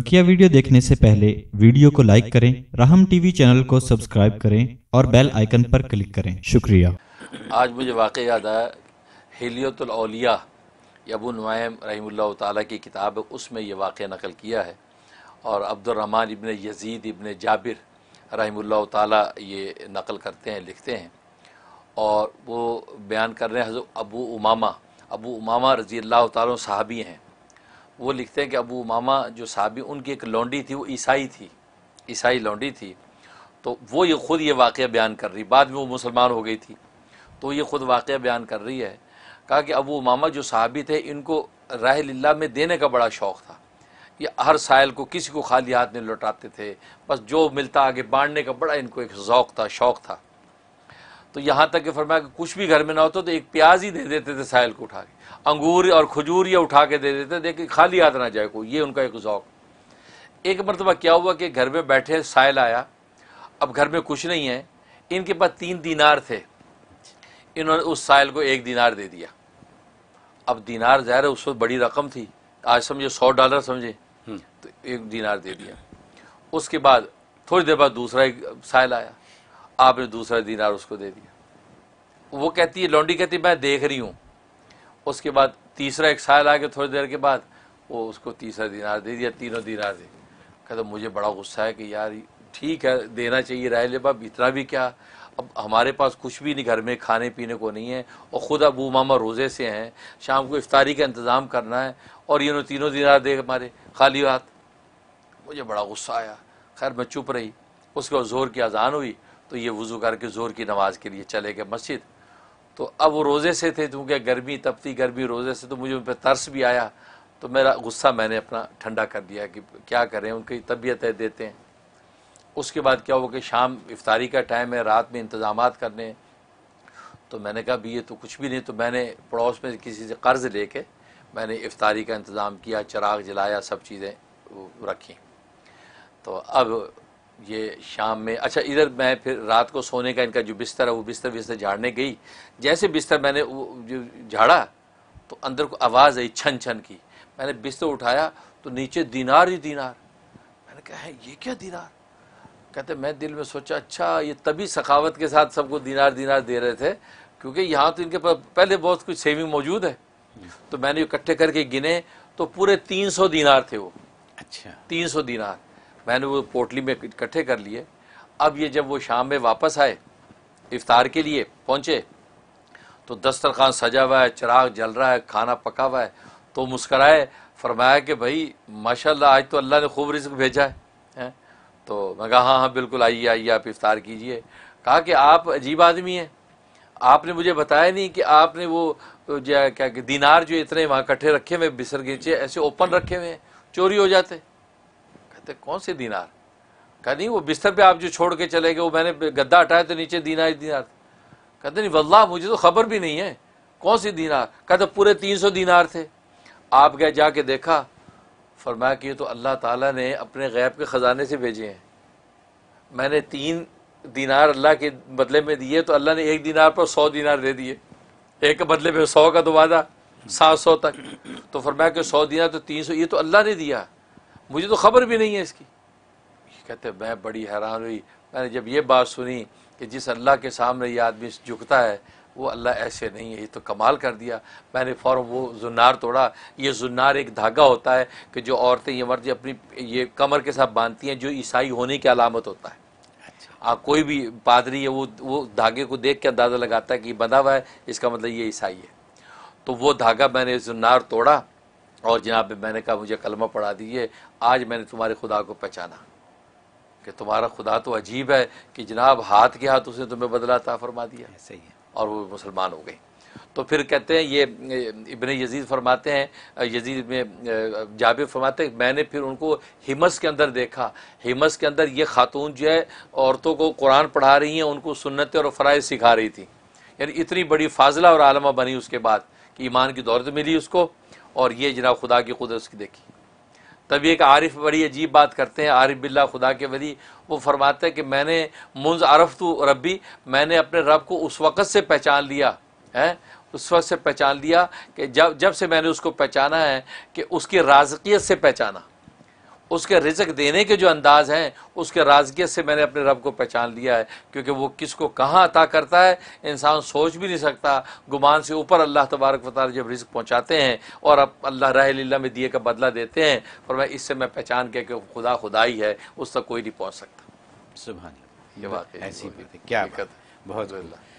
बकिया वीडियो देखने से पहले वीडियो को लाइक करें राहम टीवी चैनल को सब्सक्राइब करें और बेल आइकन पर क्लिक करें शुक्रिया आज मुझे वाक़ याद आया हेलियतौलिया अबू नुम रही ताली की किताब है उसमें यह वाक़ नकल किया है और Abdulrahman ibn Yazid ibn Jabir रही ते नकल करते हैं लिखते हैं और वो बयान कर रहे हैं हज़र अबू उमामा अबू उमामा रज़ी अल्लाह तहबी हैं वो लिखते हैं कि अबू मामा जो साहबी उनकी एक लौंडी थी वो ईसाई थी ईसाई लौंडी थी तो वो ये ख़ुद ये वाक़ बयान कर रही बाद में वो मुसलमान हो गई थी तो ये ख़ुद वाक़ बयान कर रही है कहा कि अबू मामा जो साहबी थे इनको राह लाला में देने का बड़ा शौक़ था ये हर साइल को किसी को खाली हाथ नहीं लौटाते थे बस जो मिलता आगे बांटने का बड़ा इनको एक ओक़ था शौक़ था तो यहाँ तक कि फरमाया कि कुछ भी घर में ना होता तो एक प्याज ही दे देते थे साहिल को उठा के अंगूर और खजूर या उठा के दे देते दे देखिए खाली याद ना जाए को ये उनका एक ओक एक मरतबा क्या हुआ कि घर में बैठे साहिल आया अब घर में कुछ नहीं है इनके पास तीन दिनार थे इन्होंने उस साहिल को एक दीनार दे दिया अब दिनार ज़ाहिर है उस वक्त बड़ी रकम थी आज समझे सौ डॉलर समझे हम्म। तो एक दीनार दे दिया उसके बाद थोड़ी देर बाद दूसरा एक साहिल आया आपने दूसरा दीनार उसको दे दिया वो कहती है लौंडी कहती है मैं देख रही हूँ उसके बाद तीसरा एक साल आ गया थोड़ी देर के बाद वो उसको तीसरा दीनार दे दिया तीनों दीनार दे कहता मुझे बड़ा गुस्सा है कि यार ठीक है देना चाहिए राय बाब इतना भी क्या अब हमारे पास कुछ भी नहीं घर में खाने पीने को नहीं है और ख़ुद अबू मामा रोज़े से हैं शाम को इफ्तारी का इंतज़ाम करना है और ये नो तीनों दिनार दे हमारे खाली हाथ मुझे बड़ा गुस्सा आया खैर मैं चुप रही उसके बाद जोर की अजान हुई तो ये वज़ू करके ज़ोर की नमाज़ के लिए चले गए मस्जिद तो अब वो रोज़े से थे चूँकि तो गर्मी तपती गर्मी रोज़े से तो मुझे उन पर तरस भी आया तो मेरा गुस्सा मैंने अपना ठंडा कर दिया कि क्या करें उनकी तबीयत है देते हैं उसके बाद क्या हुआ कि शाम इफ्तारी का टाइम है रात में इंतज़ाम करने तो मैंने कहा भी ये तो कुछ भी नहीं तो मैंने पड़ोस में किसी से कर्ज़ ले कर मैंने इफ्तारी का इंतज़ाम किया चराग जलाया सब चीज़ें रखी तो अब ये शाम में अच्छा इधर मैं फिर रात को सोने का इनका जो बिस्तर है वो बिस्तर बिस्तर झाड़ने गई जैसे बिस्तर मैंने जो झाड़ा तो अंदर को आवाज़ आई छन छन की मैंने बिस्तर उठाया तो नीचे दीनार ही दीनार मैंने कहा है ये क्या दीनार कहते मैं दिल में सोचा अच्छा ये तभी सखावत के साथ सबको दीनार दीनार दे रहे थे क्योंकि यहाँ तो इनके पास पहले बहुत कुछ सेविंग मौजूद है तो मैंने इकट्ठे करके गिने तो पूरे तीन सौ दीनार थे वो अच्छा तीन सौ दीनार मैंने वो पोटली में इकट्ठे कर लिए अब ये जब वो शाम में वापस आए इफ्तार के लिए पहुँचे तो दस्तरखान सजा हुआ है चिराग जल रहा है खाना पका हुआ है तो मुस्कराए फरमाया कि भाई माशा आज तो अल्लाह ने खूब रिस्क भेजा है, है? तो मैं कहा हाँ हाँ बिल्कुल आइए आइए आप इफ्तार कीजिए कहा कि आप अजीब आदमी हैं आपने मुझे बताया नहीं कि आपने वो जो क्या दीनार जो इतने वहाँ इकट्ठे रखे हुए बिसर गेचे ऐसे ओपन रखे हुए हैं चोरी हो जाते कहते कौन से दीनार कहा नहीं वो बिस्तर पे आप जो छोड़ के चले गए वो मैंने गद्दा हटाया तो नीचे दीनार ही दीनार कहते नहीं वल्लाह मुझे तो खबर भी नहीं है कौन सी दीनार कहते तो पूरे तीन सौ दीनार थे आप गए जाके देखा फरमाया कि ये तो अल्लाह ताला ने अपने गैब के ख़जाने से भेजे हैं मैंने तीन दीनार अल्लाह के बदले में दिए तो अल्लाह ने एक दीनार पर सौ दीनार दे दिए एक के बदले में सौ का तो वादा सात सौ तक तो फरमाया कि सौ दीनार तो तीन सौ ये तो अल्लाह ने दिया मुझे तो खबर भी नहीं है इसकी कहते मैं बड़ी हैरान हुई मैंने जब ये बात सुनी कि जिस अल्लाह के सामने ये आदमी झुकता है वो अल्लाह ऐसे नहीं है ये तो कमाल कर दिया मैंने फ़ौर वो जुन्नार तोड़ा ये जुन्नार एक धागा होता है कि जो औरतें ये मर्जी अपनी ये कमर के साथ बांधती हैं जो ईसाई होने की अलामत होता है अच्छा। आप कोई भी पादरी है वो वो धागे को देख के अंदाज़ा लगाता है कि ये बंधा हुआ है इसका मतलब ये ईसाई है तो वो धागा मैंने जुन्नार तोड़ा और जनाब मैंने कहा मुझे कलमा पढ़ा दीजिए आज मैंने तुम्हारे खुदा को पहचाना कि तुम्हारा खुदा तो अजीब है कि जनाब हाथ के हाथ उसने तुम्हें बदला था फरमा दिया सही है और वो मुसलमान हो गए तो फिर कहते हैं ये इबन यजीद फरमाते हैं यजीद में जाबिर फरमाते हैं मैंने फिर उनको हिमस के अंदर देखा हिमस के अंदर ये खातून जो है औरतों को कुरान पढ़ा रही हैं उनको सुन्नत और फराज सिखा रही थी यानी इतनी बड़ी फाजला और आलमा बनी उसके बाद कि ईमान की दौलत मिली उसको और ये जनाब खुदा की कुदरत उसकी देखी तभी एक आरिफ बड़ी अजीब बात करते हैं आरिफ बिल्ला खुदा के वरी वो फरमाते हैं कि मैंने मुंज आरफ तो रबी मैंने अपने रब को उस वक़्त से पहचान लिया है उस वक्त से पहचान लिया कि जब जब से मैंने उसको पहचाना है कि उसकी राजकियत से पहचाना उसके रिजक देने के जो अंदाज हैं उसके राजगियत से मैंने अपने रब को पहचान लिया है क्योंकि वो किस को कहाँ अता करता है इंसान सोच भी नहीं सकता गुमान से ऊपर अल्लाह तबारक वाल जब रिजक पहुँचाते हैं और अब अल्लाह रह में दिए का बदला देते हैं और मैं इससे मैं पहचान गया कि खुदा खुदाई है उस तक कोई नहीं पहुँच सकता सुबह ये बात ऐसी क्या बहुत